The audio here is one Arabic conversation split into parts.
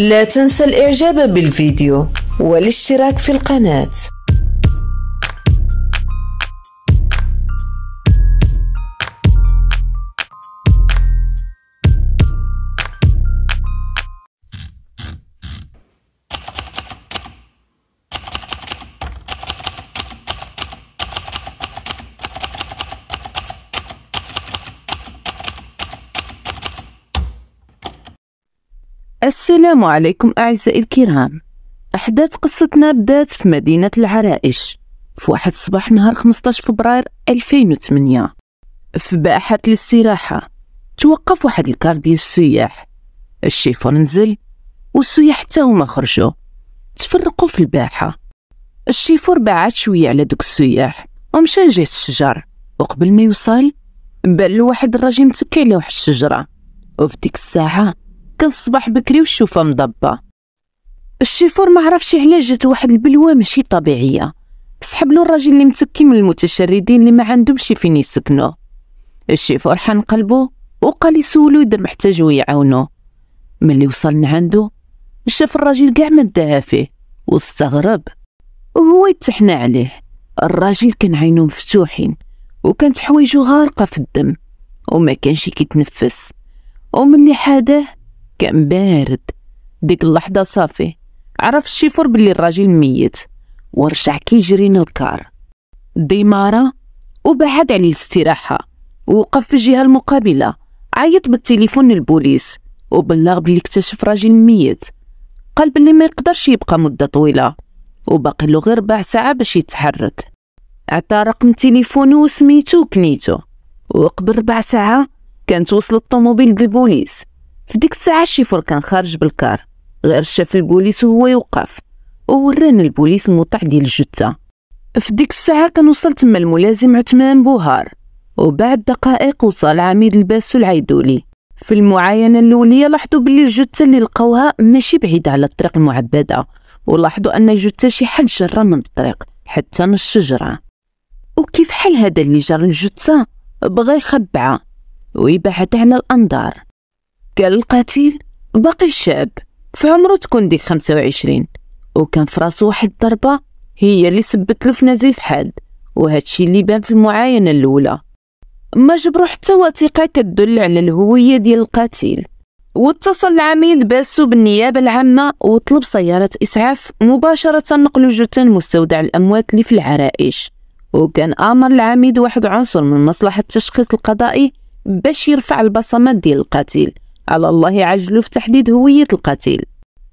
لا تنسى الإعجاب بالفيديو والاشتراك في القناة السلام عليكم أعزائي الكرام أحداث قصتنا بدات في مدينة العرائش في واحد صباح نهار 15 فبراير 2008 في باحة الاستراحة توقف واحد الكار ديال السياح الشيفور نزل والسياح حتى هما خرجوا تفرقوا في الباحة الشيفور بعد شوية على دوك السياح ومشى لجهة الشجر وقبل ما يوصل بان واحد الراجل متكي على واحد الشجرة وفي ديك الساعة كان الصباح بكري والشوفة مضبة الشيفور ما عرفش علاش جات واحد البلوى ماشي طبيعية سحب له الراجل اللي متكي من المتشردين اللي ما عندهمش فين يسكنوا الشيفور حن قلبه وقال يسولو اذا محتاجو يعاونو ملي وصل لعندو شاف الراجل كاع ما فيه واستغرب وهو يتحنى عليه الراجل كان عينو مفتوحين وكانت حوايجو غارقة في الدم وما كانش كيتنفس وملي حاده كان بارد ديك اللحظة صافي عرف الشيفور بلي الراجل ميت ورجع كيجري للكار ديمارة وبعد عليه الاستراحة ووقف في الجهة المقابلة عيط بالتليفون للبوليس وبلغ بلي اكتشف راجل ميت قال بلي ما يقدرش يبقى مدة طويلة وباقي له غير ربع ساعة باش يتحرك عطا رقم تليفونه وسميتو وكنيتو وقبل ربع ساعة كانت وصل الطوموبيل للبوليس في ديك الساعة الشيفور كان خارج بالكار غير شاف البوليس وهو يوقف ووراني البوليس الموطع ديال الجثة في ديك الساعة كان وصل تما الملازم عثمان بوهار وبعد دقائق وصل عميد الباسو العيدولي في المعاينة الأولية لاحظوا بلي الجثة اللي لقاوها ماشي بعيدة على الطريق المعبدة ولاحظوا أن الجثة شي حد جرى من الطريق حتى من الشجرة وكيف حال هذا اللي جر الجثة بغى يخبعها ويبعد على الأنظار قال القتيل باقي الشاب في عمره تكون ديك خمسة وعشرين وكان في راسو واحد الضربة هي اللي سبتلو في نزيف حاد وهادشي اللي بان في المعاينة الأولى ما جبرو حتى وثيقة كتدل على الهوية ديال القتيل واتصل العميد باسو بالنيابة العامة وطلب سيارة إسعاف مباشرة نقل جثة مستودع الأموات اللي في العرائش وكان آمر العميد واحد عنصر من مصلحة التشخيص القضائي باش يرفع البصمات ديال القتيل على الله عجله في تحديد هوية القتيل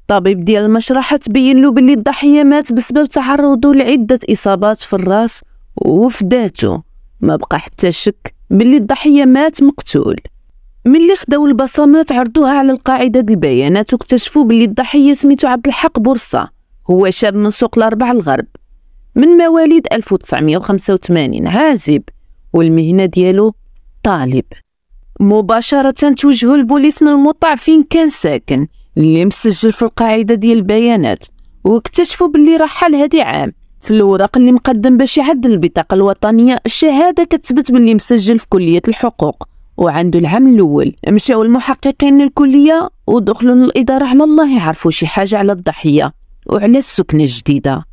طبيب ديال المشرحة تبين له باللي الضحية مات بسبب تعرضه لعدة إصابات في الراس وفداته ما بقى حتى شك باللي الضحية مات مقتول ملي خداو البصمات عرضوها على القاعدة البيانات واكتشفوا باللي الضحية سميتو عبد الحق بورصة هو شاب من سوق الأربع الغرب من مواليد 1985 عازب والمهنة ديالو طالب مباشرة توجه البوليس من المطاع فين كان ساكن اللي مسجل في القاعدة ديال البيانات واكتشفوا باللي رحل هادي عام في الوراق اللي مقدم باش يعدل البطاقة الوطنية الشهادة كتبت باللي مسجل في كلية الحقوق وعنده العام الأول مشاو المحققين للكلية ودخلوا للإدارة على الله يعرفوا شي حاجة على الضحية وعلى السكنة الجديدة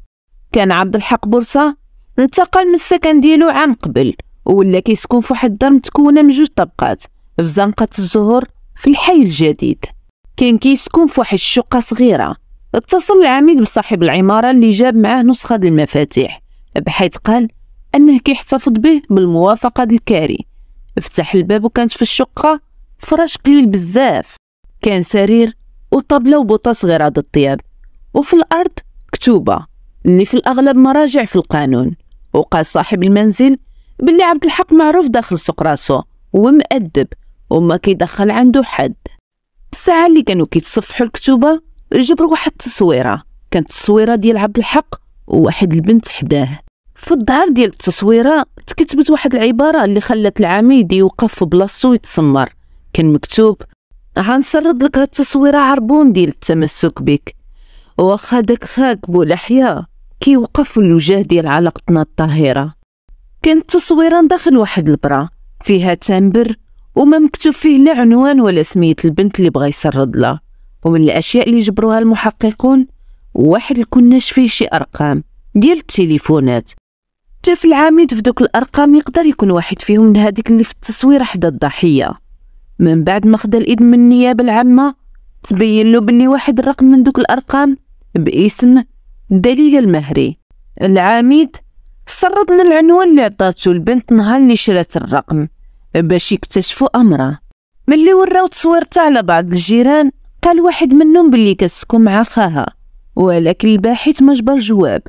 كان عبد الحق بورصة انتقل من السكن ديالو عام قبل ولا كيسكن في واحد الدار متكونة من جوج طبقات في زنقة الزهور في الحي الجديد كان كيسكن في واحد الشقة صغيرة اتصل العميد بصاحب العمارة اللي جاب معاه نسخة المفاتيح بحيث قال أنه كيحتفظ به بالموافقة الكاري فتح الباب وكانت في الشقة فراش قليل بزاف كان سرير وطبلة وبوطة صغيرة الطياب وفي الأرض كتوبة اللي في الأغلب مراجع في القانون وقال صاحب المنزل بلي عبد الحق معروف داخل سوق راسو ومؤدب وما كيدخل عنده حد الساعة اللي كانوا كيتصفحوا الكتوبة جبروا واحد التصويرة كانت التصويرة ديال عبد الحق وواحد البنت حداه في الظهر ديال التصويرة تكتبت واحد العبارة اللي خلت العميد يوقف في بلاصتو يتسمر كان مكتوب غنسرد لك التصويرة عربون ديال التمسك بك واخا داك خاك بولحيا كيوقف في الوجه ديال علاقتنا الطاهرة كانت التصويرة داخل واحد البرا فيها تنبر وما مكتوب فيه لا عنوان ولا سمية البنت اللي بغى يسرد لها ومن الأشياء اللي جبروها المحققون واحد الكناش فيه شي أرقام ديال التليفونات حتى في العميد في دوك الأرقام يقدر يكون واحد فيهم من هذيك اللي في التصوير حدا الضحية من بعد ما خدا الإذن من النيابة العامة تبين له بلي واحد الرقم من دوك الأرقام باسم دليل المهري العميد سردنا العنوان اللي عطاتو البنت نهار اللي شرات الرقم باش يكتشفوا امره ملي وراو تصويرته على بعض الجيران قال واحد منهم بلي كتسكن مع خاها ولكن الباحث ما جبر جواب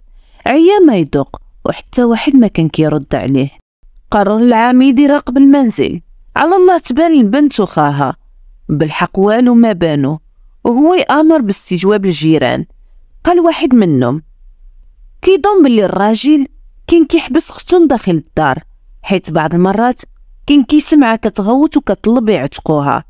عيا ما يدق وحتى واحد ما كان كيرد عليه قرر العميد يراقب المنزل على الله تبان البنت وخاها بالحق والو ما بانو وهو يامر باستجواب الجيران قال واحد منهم كيضم بلي الراجل كان كيحبس ختون داخل الدار حيت بعض المرات كان كيسمع كتغوت وكطلب يعتقوها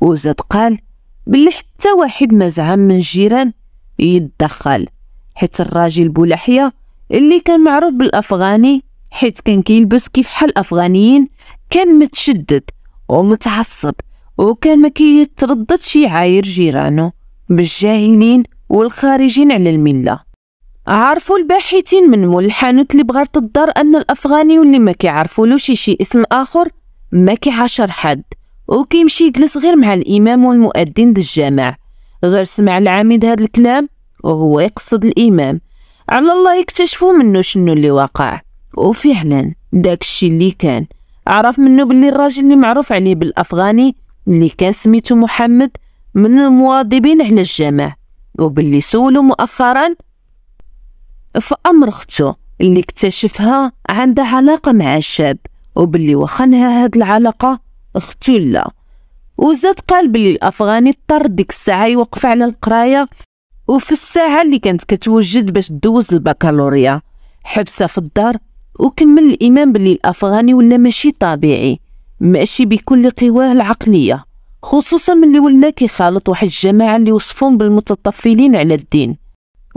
وزاد قال بلي حتى واحد ما زعم من الجيران يتدخل حيت الراجل بولحية اللي كان معروف بالأفغاني حيت كان كيلبس كيف حال الأفغانيين كان متشدد ومتعصب وكان ما كيترددش يعاير جيرانه بالجاهلين والخارجين على المله عرفوا الباحثين من مول الحانوت اللي بغرت الدار ان الافغاني واللي ما كيعرفولوش شي اسم اخر ما كيعاشر حد وكيمشي يجلس غير مع الامام والمؤذن الجامع غير سمع العميد هاد الكلام وهو يقصد الامام على الله يكتشفوا منه شنو اللي وقع وفعلا داك الشي اللي كان عرف منه باللي الراجل اللي معروف عليه بالافغاني اللي كان سميتو محمد من المواظبين على الجامع وباللي سولو مؤخرا فأمر أخته اللي اكتشفها عندها علاقة مع الشاب وباللي وخنها هاد العلاقة ختو لا وزاد قال بلي الأفغاني اضطر ديك الساعة يوقف على القراية وفي الساعة اللي كانت كتوجد باش دوز البكالوريا حبسها في الدار وكمل الإيمان بلي الأفغاني ولا ماشي طبيعي ماشي بكل قواه العقلية خصوصا ملي ولا كيخالط واحد الجماعة اللي وصفهم بالمتطفلين على الدين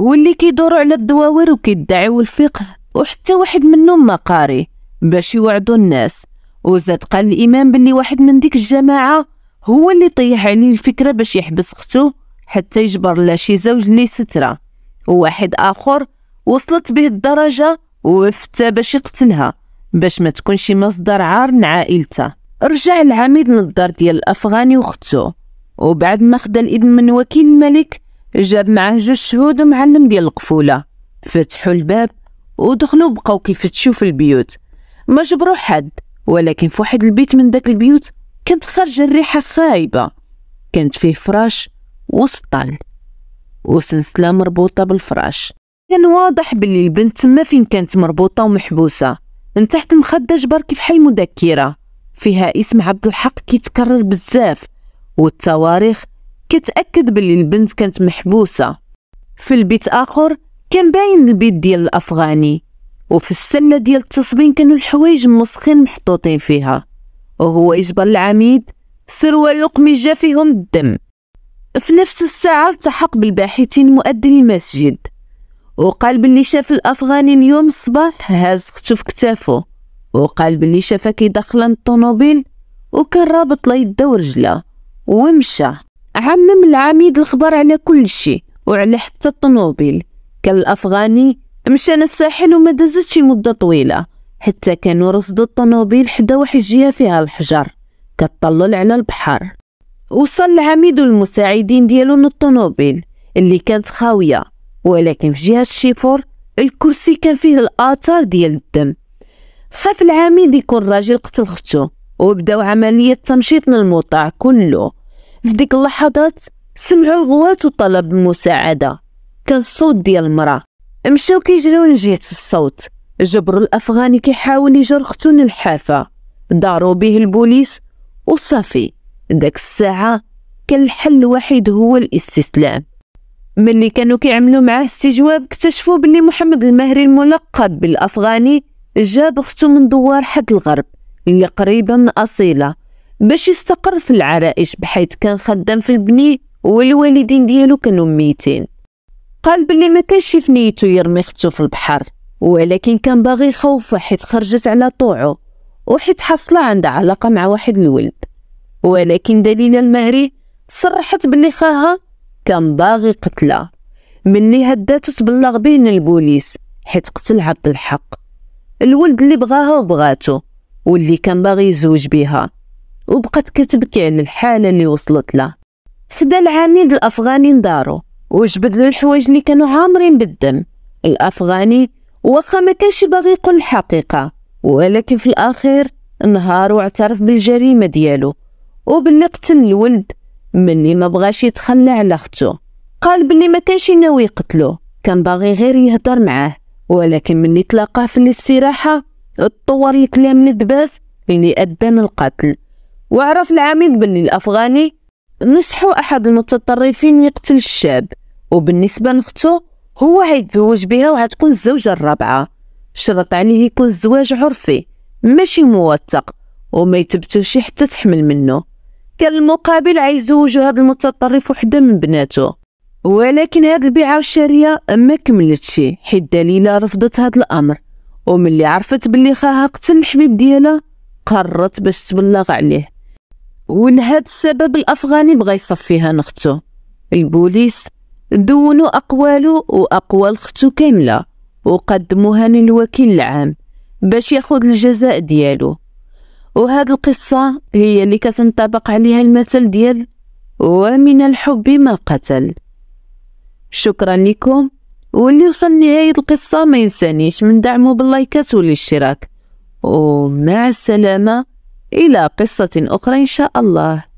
واللي كيدوروا على الدواور وكيدعيو الفقه وحتى واحد منهم ما قاري باش يوعدوا الناس وزاد قال الامام باللي واحد من ديك الجماعه هو اللي طيح عليه الفكره باش يحبس اختو حتى يجبر لها شي زوج لي ستره وواحد اخر وصلت به الدرجه وفتى باش يقتلها باش ما تكونش مصدر عار لعائلته رجع العميد للدار ديال الافغاني وختو وبعد ما خدا الاذن من وكيل الملك جاب معاه جوج شهود ومعلم ديال القفولة فتحوا الباب ودخلوا بقاو كيف في البيوت ما جبروا حد ولكن في واحد البيت من داك البيوت كانت خارجة الريحة خايبة كانت فيه فراش وسطل وسلسلة مربوطة بالفراش كان واضح باللي البنت تما فين كانت مربوطة ومحبوسة من تحت المخدة جبر كيف حال مذكرة فيها اسم عبد الحق كيتكرر بزاف والتواريخ كتأكد باللي البنت كانت محبوسة في البيت آخر كان باين البيت ديال الأفغاني وفي السلة ديال التصبين كانوا الحوايج مسخين محطوطين فيها وهو إجبر العميد سروال وقميجة فيهم الدم في نفس الساعة التحق بالباحثين مؤذن المسجد وقال باللي شاف الأفغاني اليوم الصباح هاز خطو في كتافه وقال باللي شافها كيدخل الطوموبيل وكان رابط ليده ورجله ومشى عمم العميد الخبر على كل شيء وعلى حتى الطنوبيل كان الأفغاني مشى للساحل وما دازتش مدة طويلة حتى كانوا رصدوا الطنوبيل حدا واحد الجهة فيها الحجر كتطلل على البحر وصل العميد والمساعدين ديالو للطنوبيل اللي كانت خاوية ولكن في جهة الشيفور الكرسي كان فيه الآثار ديال الدم خاف العميد يكون راجل قتل ختو وبداو عملية تمشيط للموطع كله في ديك اللحظات سمعوا الغوات وطلب المساعدة كان الصوت ديال المرأة مشاو كيجريو لجهة الصوت جبروا الأفغاني كيحاول يجر ختو للحافة داروا به البوليس وصافي داك الساعة كان الحل الوحيد هو الاستسلام ملي كانوا كيعملوا معاه استجواب اكتشفوا بلي محمد المهري الملقب بالأفغاني جاب اختو من دوار حد الغرب اللي قريبة من أصيلة باش يستقر في العرائش بحيث كان خدام في البني والوالدين ديالو كانوا ميتين قال بلي ما كانش في نيتو يرمي ختو في البحر ولكن كان باغي يخوفه حيت خرجت على طوعه وحيت حصل عندها علاقه مع واحد الولد ولكن دليل المهري صرحت بلي خاها كان باغي قتله ملي هداتو تبلغ بين البوليس حيت قتل عبد الحق الولد اللي بغاها وبغاتو واللي كان باغي يزوج بها وبقات كتبكي على الحالة اللي وصلت لها فدا العميد الأفغاني دارو وجبد الحوايج اللي كانوا عامرين بالدم الأفغاني واخا ما كانش باغي يقول الحقيقة ولكن في الأخير نهار واعترف بالجريمة ديالو وباللي قتل الولد ملي ما بغاش يتخلى على اختو قال بلي ما كانش ناوي يقتلو كان باغي غير يهضر معاه ولكن ملي تلاقاه في الاستراحة اتطور الكلام لدباس اللي ادى القتل وعرف العميد بني الأفغاني نصحوا أحد المتطرفين يقتل الشاب وبالنسبة لأخته هو هيتزوج بها وهتكون الزوجة الرابعة شرط عليه يكون الزواج عرفي ماشي موثق وما يتبتوش حتى تحمل منه كان المقابل عيزوج هذا المتطرف وحده من بناته ولكن هاد البيعة والشريه ما كملتش حيت دليلة رفضت هاد الأمر وملي عرفت بلي خاها قتل الحبيب ديالها قررت باش تبلغ عليه ولهذا السبب الافغاني بغى يصفيها نختو البوليس دونوا اقوالو واقوال ختو كامله وقدموها للوكيل العام باش ياخذ الجزاء ديالو وهاد القصة هي اللي كتنطبق عليها المثل ديال ومن الحب ما قتل شكرا لكم واللي وصل لنهاية القصة ما ينسانيش من دعمه باللايكات والاشتراك ومع السلامة إلى قصة أخرى إن شاء الله